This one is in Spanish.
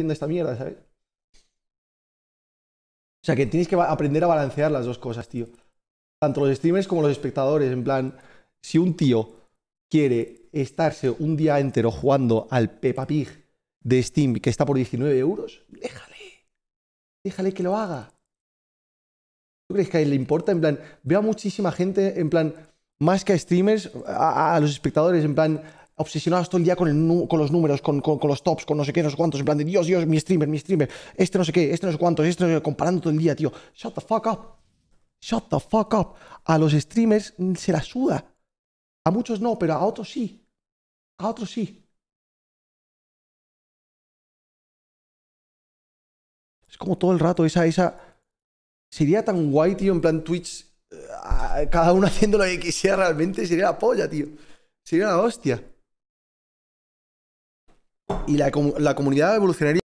haciendo esta mierda, ¿sabes? O sea, que tienes que aprender a balancear las dos cosas, tío. Tanto los streamers como los espectadores. En plan, si un tío quiere estarse un día entero jugando al Peppa Pig de Steam que está por 19 euros, déjale. Déjale que lo haga. ¿Tú crees que a él le importa? En plan, veo a muchísima gente, en plan, más que a streamers, a los espectadores, en plan, obsesionados todo el día con, con los números, con, los tops, con no sé qué, no sé cuántos, en plan de Dios, Dios, mi streamer, mi streamer, este no sé qué, este no sé cuántos, este no sé comparando todo el día, tío. Shut the fuck up. Shut the fuck up. A los streamers se la suda. A muchos no, pero a otros sí. A otros sí. Es como todo el rato esa, esa... Sería tan guay, tío, en plan Twitch, eh, cada uno haciendo lo que quisiera realmente, sería la polla, tío. Sería la hostia y la, la comunidad evolucionaria